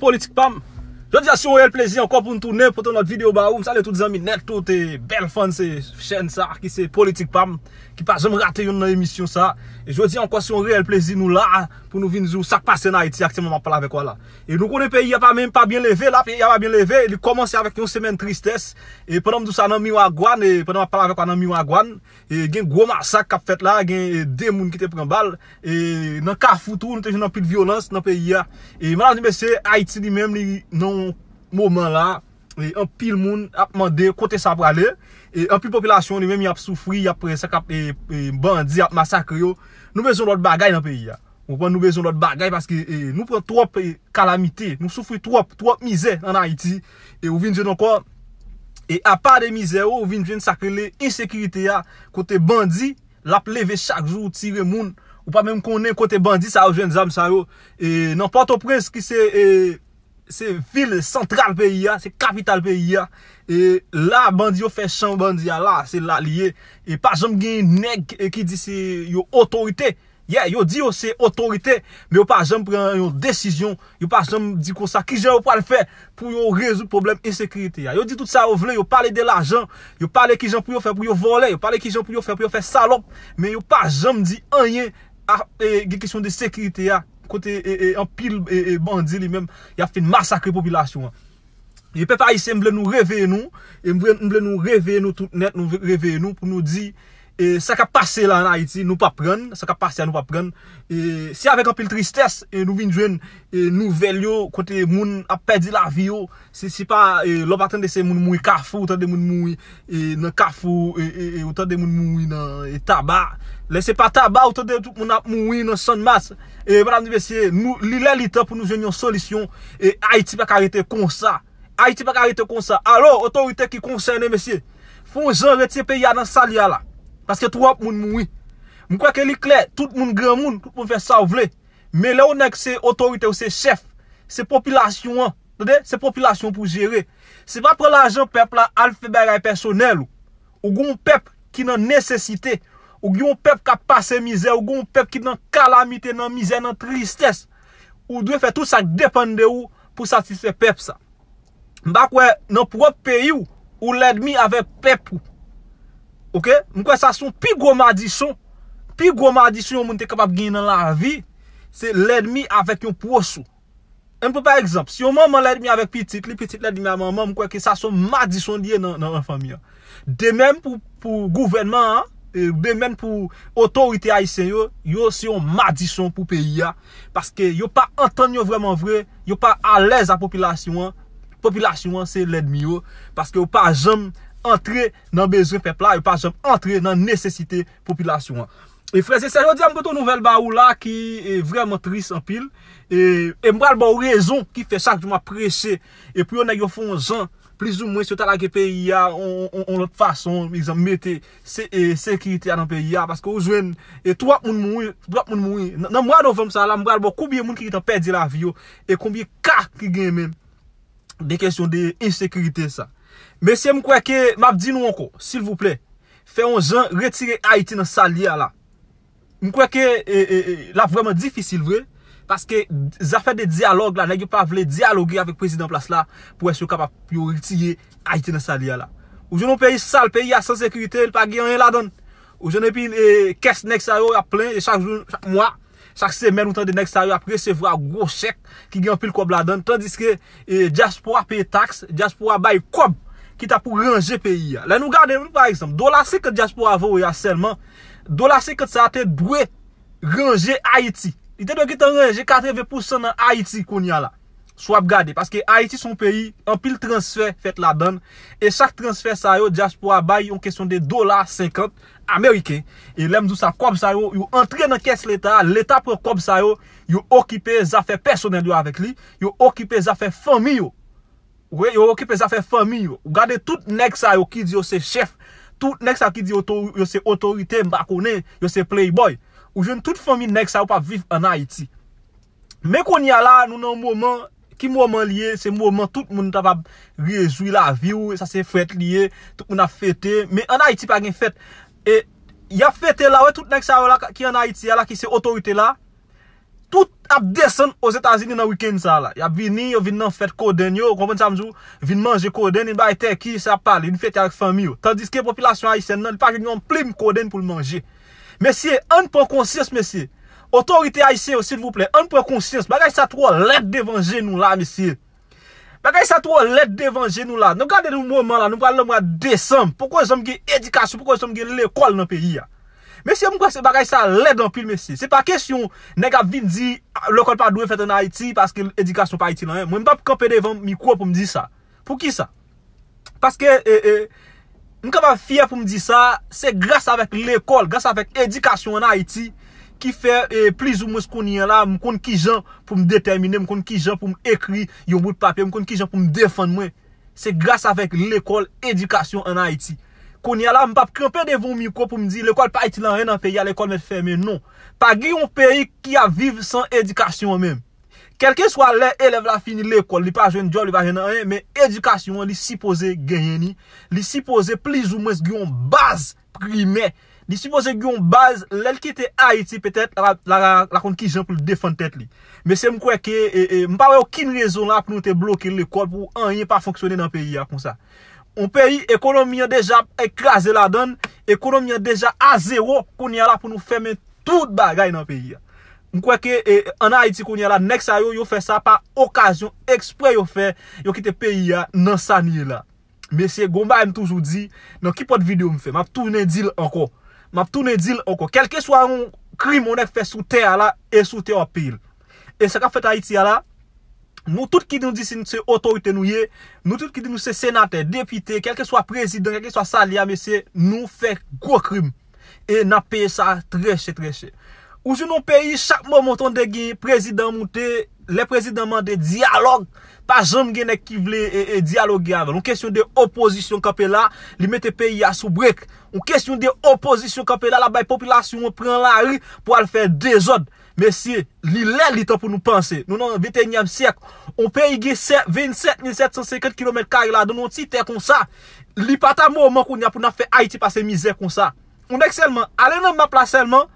politik pam. Jwa di as yon reyel plezi anko pou nou toune, pou tou nou videyo ba ou. Msa le tout zamin net, tout e bel fan se chen sa, ki se politik pam. Ki pa jom rate yon nan emisyon sa. E jwa di anko as yon reyel plezi nou la. pou nou vin zi ou sak pase nan Haiti akseman wapalavekwa la. E nou konen peyi apameyme pa bien leve, la peyi apameyme pa bien leve, li komanse avèk yon semen tristès, e pwè nan mdousan nan miwagwan, e pwè nan wapalavekwa nan miwagwan, e gen gwo masak kap fet la, gen e, de moun ki te prembal, e nan kafoutou, nou tejen nan pil violans nan peyi ya, e manan di mbese, Haiti di mèm li nan mouman la, e an pil moun ap mande kote sa prale, e an pil populasyon di mèm yap soufri, apre sak ap e, bandi ap masakri yo, nou bez Ou pa nou bezon lot bagay. Paske eh, nou pran trop kalamite. Eh, nou soufri trop, trop mize an Haiti. E ou vin diyon anko. E a pa de mize ou, ou vin diyon sakrele insekirite ya. Kote bandi, la pleve chak jou tire moun. Ou pa menm konen kote bandi, sa ou jen zanm sa yo. E nan pato prez ki se, eh, se vil central peyi ah, ya. Se kapital peyi ya. Ah. E la bandi yo fechan, bandi ya ah, la. Se lalye. E pa jom gen neg ki di se yo otorite. Ye, yo di yo se otorite, me yo pa jam pren yo desisyon, yo pa jam di konsa, ki jan yo pran fe, pou yo rezu problem insekirite ya. Yo di tout sa ou vle, yo pale de la jan, yo pale ki jan pou yo fe, pou yo vole, yo pale ki jan pou yo fe, pou yo fe salop, me yo pa jam di anyen, a, e, ge kisyon de sekirite ya, kote e, e, e, an pil e, e, e, bandi li menm, ya fin masakri popilasyon. Ye pe pa yise mble nou reveye nou, mble nou reveye nou tout net, mble nou reveye nou pou nou di, E sak a pase la nan Haiti nou pa pren, sak a pase la nou pa pren E si avek apil tristesse, nou vin dwen e nou vel yo kote moun ap pedi la vi yo Si si pa e lopaten dese moun moui kafou, ou tade e moun moui nan kafou Ou tade moun moui nan taba Lese pa taba ou tade moun moui nan son mas E madame de messie, li lè lita pou nou jen yon solisyon E Haiti pa karete konsa Haiti pa karete konsa Alo, otorite ki konsene messie Fon jan rete pe ya nan salya la Paske tou ap moun moun wi. Mwen kwa ke li kler, tout moun gran moun, tout moun fè sa ou vle. Me le ou nèk se otorite ou se chef. Se popilasyon an. Se popilasyon pou jere. Se va pre la jan pep la alfeberay personel ou. Ou goun pep ki nan nesesite. Ou goun pep ka pase mize. Ou goun pep ki nan kalamite, nan mize, nan tristese. Ou dwe fè tout sa depande ou pou satisfè pep sa. Mbak wè nan prop pey ou, ou lèd mi avè pep ou. Ok? Mwen kwen sa son pi gwo madison Pi gwo madison yon moun te kapap gen nan la vi, se ledmi avek yon pwosou e Mwen pou pa ekzamp, se yon mwen mwen ledmi avek pitit li pitit ledmi mwen mwen mwen mwen kwen ke sa son madison liye nan an fami ya De men pou pou gouvenman e De men pou otorite a isen yo, yo se yon madison pou peyi ya, paske yo pa anton yo vreman vre, yo pa alez a popilasyon, popilasyon se ledmi yo, paske yo pa jom antre nan bezwen pepla, yo pa jom antre nan nesesite popilasyon an. E freze seryo di, am gato nouvel ba ou la, ki vreman tris an pil, e mbral ba ou rezon ki fechak jom apreche, e priyo nan yo fon zan, plizou mwen sotalage peya, on lop fason, mizan mette sekirite an an peya, paske ou zwen, e twap moun moun, nan mwan novem sa, la mbral ba koubyen moun kiritan pedi la vyo, e koubyen kak ki gen men, de kesyon de insekirite sa. Mesye m kweke map di nou anko Sil vouple Fe yon jan retire Haiti nan sa liya la M kweke e, e, e, la vreman Difisil vre Paske zafet de dialog la Nan yon pa vle dialogi avik prezident plas la Po es yo kapap yo retire Haiti nan sa liya la Ou joun ou peyi sa l peyi A san sekurite l pa gen yon yon la don Ou joun epi kes nek sa yo a plen E chak joun, chak mwa Chak semen ou tan de nek sa yo apre se vwa Gwo chek ki gen pil kob la don Tandiske jas pou api tax Jas pou api kob ki ta pou ranger peyi ya. La nou gade nou par exemple, do la seke diashpou avou ya selman, do la seke sa te dwe ranger Haiti. I te dwe ki ta ranger 80% nan Haiti kon ya la. Swap gade, paske Haiti son peyi, an pil transfer fet la dan, e chak transfer sa yo, diashpou avou, yon kesyon de do la 50, Amerike, e lem zou sa, kob sa yo, yon entre nan kes l'Etat, l'Etat pou kob sa yo, yon okipe zafè personel yo avèk li, yon okipe zafè fami yo, Wè, yo wè ki pe zafè fè fèmi yo, wè gade tout nèk sa yo ki di yo se chef, tout nèk sa ki di yo se otorite, makone, yo se playboy, wè joun tout fèmi nèk sa yo pa viv an Haiti. Mè kon ya la, nou nan mouman, ki mouman liye, se mouman, tout moun ta va rejoui la viw, sa se fèt liye, tout moun a fètè, mè an Haiti pa gen fèt, e, ya fètè la, wè tout nèk sa yo la ki an Haiti, ya la ki se otorite la. Tout ap desen os Etazini nan wikend sa la. Ya bini yo vin nan fet koden yo, konpon sa mjou, vin manje koden, in ba ete ki, sa pali, in feti ak fami yo. Tandis ke populasyon Aisyen nan, di pa gen yon plim koden pou l manje. Mesye, an pou konsyens mesye, otorite Aisyen yo sil vouple, an pou konsyens, bagay sa tro let devanje nou la mesye. Bagay sa tro let devanje nou la, nou gade nou mouman la, nou gade lomwa desen, poukwen som gen edikasyon, poukwen som gen lekol nan peyi ya. Mesye mwen kwa se bagay sa led an pil mesye. Se pa kesyon nega vin di lokol pa dwe fèt an Haiti paske edikasyon pa Haiti lan. Mwen pa pou kapede evan mikwo pou mdi sa. Pou ki sa? Paske mwen kapap fye pou mdi sa se grasa avèk l'ekol, grasa avèk edikasyon an Haiti ki fè plizou mwen skouni an la mwen kon ki jan pou mdetermine, mwen kon ki jan pou mdekri yon bout papye, mwen kon ki jan pou mdefande mwen. Se grasa avèk l'ekol, edikasyon an Haiti. konya la mpa pke an pe de von mikon pou mdi l'ekol pa iti lan ren nan peyi a l'ekol met fèmè, non. Pa gi yon peyi ki a vive san edikasyon an mèm. Kelke swa lè, elev la fini l'ekol, li pa jwen job, li va ren nan ren, men edikasyon an li sipoze genyen ni, li sipoze pliz ou mwes gi yon baz primè, li sipoze gi yon baz lèl ki te a iti petèt la kont ki jen pou l defan tèt li. Men se mkwe ke, e, e, mpa wè okin rezon la pou nou te blokir l'ekol pou an yon pa fonksyonè nan peyi a kon sa. On peyi ekonomi ya deja eklaze la don, ekonomi ya deja a zero kouni ya la pou nou feme tout bagay nan peyi ya. Mkweke e, an Aiti kouni ya la, nek sa yo yo fe sa pa okasyon, ekspre yo fe, yo kite peyi ya nan sanye la. Meseye, gomba em toujou di, nan ki pot videyo mfe, map toune dil anko. Map toune dil anko. Kelke swa yon krimo nek fe sou te ya la, e sou te yo peyi la. E se ka fet Aiti ya la? Nou tout ki di nou disi nou se otorite nou ye, nou tout ki di nou se senate, depite, kelke swa prezident, kelke swa salya, me se nou fek gwo krim. E na peye sa treche treche. Ou zi nou peyi, chak momenton de genye, prezident moute, le prezident mande diyalog, pa jom genye ki vle e diyalog gyavel. Nou kesyon de opozisyon kapela, li mette peyi a sou brek. Nou kesyon de opozisyon kapela, la bay popilasyon ou pren la ri pou al fek de zodd. Mesye, li lè li to pou nou panse. Nou nan 21è sèk, on pe yige 27750 km kare la, don nou ti tè kon sa, li pata mou oman kou ni apou nan fè Haiti pa se mizè kon sa. On dek selman, alè nan map la selman,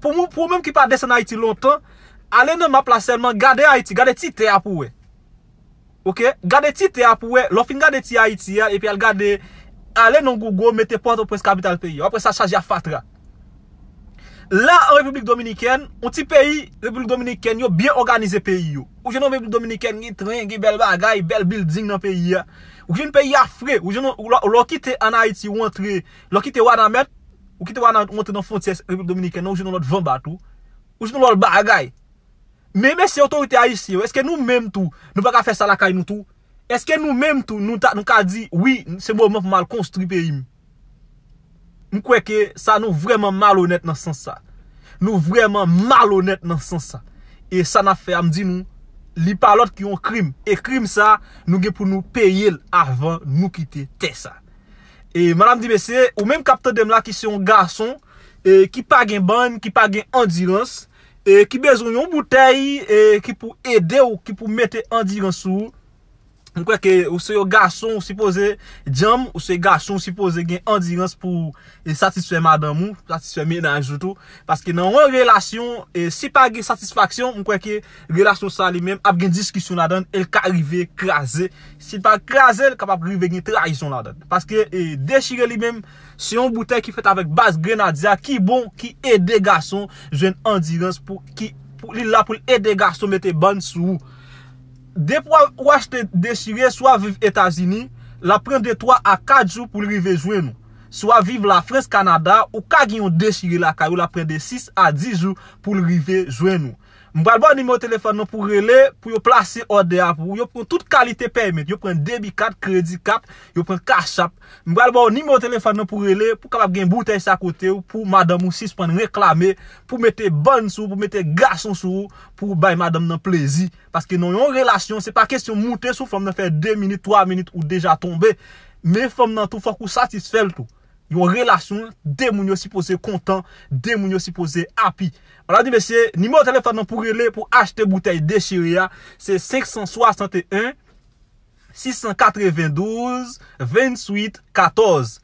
pou mèm ki pa desè n'Haiti lontan, alè nan map la selman, gade Haiti, gade ti tè apou we. Ok? Gade ti tè apou we, lo fin gade ti Haiti ya, epi al gade, alè nan Google, mette porto pres kapital peyi. Apre sa chaj ya fatra. La an Republik Dominikèn, an ti peyi Republik Dominikèn yo byen organize peyi yo. Ou jenon Republik Dominikèn yi tren, yi bel bagay, bel building nan peyi ya. Ou jenon peyi ya fre, ou jenon, ou lò ki te an Haiti yon tre, lò ki te wana met, ou ki te wana yon tre nan fontise Republik Dominikèn yo, ou jenon lò dvan batou, ou jenon lò l bagay. Meme se otorite a yisi yo, eske nou menm tou, nou baga fe salakay nou tou, eske nou menm tou nou ka di, oui, se moun moun pou mal konstri peyi mi. Mwen kweke, sa nou vreman mal honet nan san sa. Nou vreman mal honet nan san sa. E sa na fe amdi nou, li pa lot ki yon krim. E krim sa, nou gen pou nou peye l avan nou kite te sa. E man amdi mese, ou menm kapte dem la ki se yon garson, e, ki pa gen ban, ki pa gen andirans, e, ki bezon yon butey, e, ki pou ede ou, ki pou mete andirans ou, Mwen kweke ou se yo gason ou sipoze djam ou se gason ou sipoze gen endirans pou satisfeman dan moun, satisfeman dan anjoutou, paske nan wè relasyon, e, si pa gen satisfaksyon, mwen kweke relasyon sa li mèm ap gen diskisyon la dan, el ka rive krasè, si pa krasè, el kapap rive gen traisyon la dan. Paske e, dechire li mèm si yon boutè ki fèt avèk bas grenadya ki bon ki ede gason jen endirans pou li la pou ede gason metè ban sou ou. Depwa wache te desire, swa viv Etazini, la prende 3 a 4 jou pou li rive zwenou. Swa viv la Frans Kanada, ou kag yon desire la karou, la prende 6 a 10 jou pou li rive zwenou. Mbwa lbo ni mwè ou telefon nan pou rele pou yo plase ode apou, yo pren tout kalite permit, yo pren debit card, credit card, yo pren kachap. Mbwa lbo ni mwè ou telefon nan pou rele pou kapap gen bouteille sa kote ou pou madame ou sis pren reklame, pou mette ban sou, pou mette gason sou, pou bay madame nan plezi. Paske nou yon relasyon, se pa kesyon mwote sou fòm nan fè 2 minute, 3 minute ou deja tombe, me fòm nan tou fòk ou satisfèl tou. Yon relasyon de moun yo si pose kontan, de moun yo si pose api. Wala di besye, nime yo telefon nan pou rele pou achete bouteille de chiri ya. Se 561-692-2814.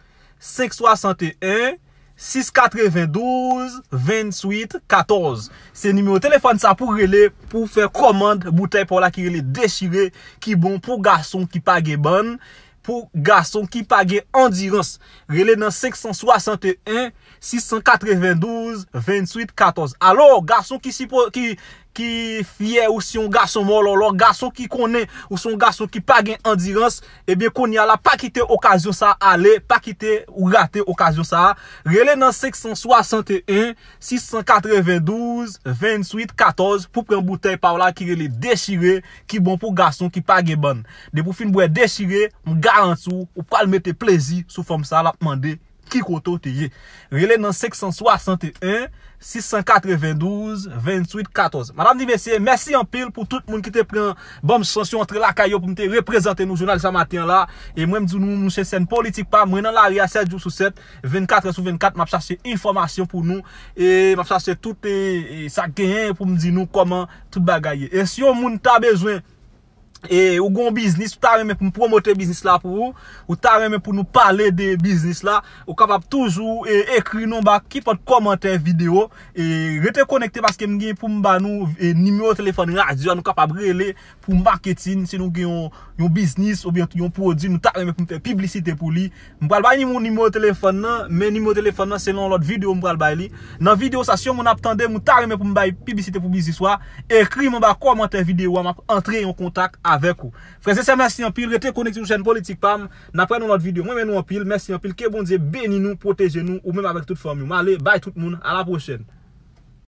561-692-2814. Se nime yo telefon sa pou rele pou fe komande bouteille pou la ki rele de chiri ki bon pou gason ki page banne. pou gason ki page andirans, rele nan 561, 692, 28, 14. Alo, gason ki, ki, ki fye ou si yon gason mol ou lor, gason ki kone ou son gason ki pa gen andirans, ebyen koni ala pa kite okasyon sa ale, pa kite ou rate okasyon sa, rele nan 561-692-28-14, pou pren bouteil pa wala ki rele deshire, ki bon pou gason ki pa gen ban. De pou fin bwe deshire, m garan sou, ou pal mette plezi sou fom sa la mande. Ki koto te ye. Rile nan 561-692-2814. Madame Dibessier, mersi anpil pou tout moun ki te pren. Bon, msansyon entre la kayo pou mte reprezenten nou jounal sa matin la. E mwen mdou nou mwen chesen politik pa. Mwen nan la ria 7-7-7-24-24. Map chase informasyon pou nou. E map chase tout e sa gen pou mdou nou koman tout bagaye. E si yon moun ta bejwen. E ou goun biznis, ou ta reme pou nou promote biznis la pou ou Ou ta reme pou nou pale de biznis la Ou kapap toujou e ekri nou ba ki pot komante video E rete konekte paske mge pou mba nou E nime ou telefon radio an nou kapap rele pou marketin Se nou gen yon biznis ou yon prodjin Ou ta reme pou nou fe piblicite pou li Mbral bay ni moun nime ou telefon nan Men nime ou telefon nan se lan lot video mbral bay li Nan video sa syon moun ap tende Mou ta reme pou mbay piblicite pou biznis wa Ekri nou ba komante video an Mba pou entre yon kontak a avec vous. Frères et sœurs, merci en pile. Restez connectés sur la chaîne politique PAM. N'après nous notre vidéo. Moi, nous en pile. Merci en pile. Que bon Dieu bénisse nous, protégez nous, ou même avec toute famille. Allez, bye tout le monde. À la prochaine.